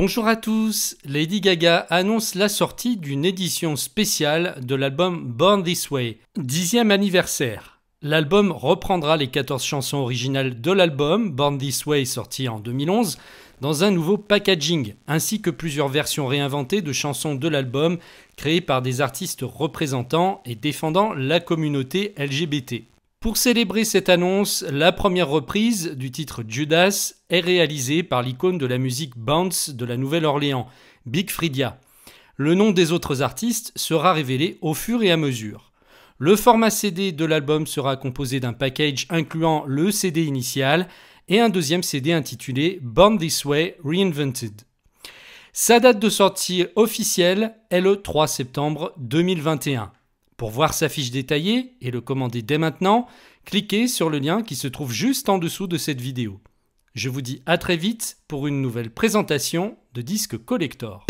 Bonjour à tous, Lady Gaga annonce la sortie d'une édition spéciale de l'album Born This Way, dixième anniversaire. L'album reprendra les 14 chansons originales de l'album Born This Way sorti en 2011 dans un nouveau packaging, ainsi que plusieurs versions réinventées de chansons de l'album créées par des artistes représentant et défendant la communauté LGBT. Pour célébrer cette annonce, la première reprise du titre Judas est réalisée par l'icône de la musique bounce de la Nouvelle-Orléans, Big Fridia. Le nom des autres artistes sera révélé au fur et à mesure. Le format CD de l'album sera composé d'un package incluant le CD initial et un deuxième CD intitulé Born This Way Reinvented. Sa date de sortie officielle est le 3 septembre 2021. Pour voir sa fiche détaillée et le commander dès maintenant, cliquez sur le lien qui se trouve juste en dessous de cette vidéo. Je vous dis à très vite pour une nouvelle présentation de Disque collector.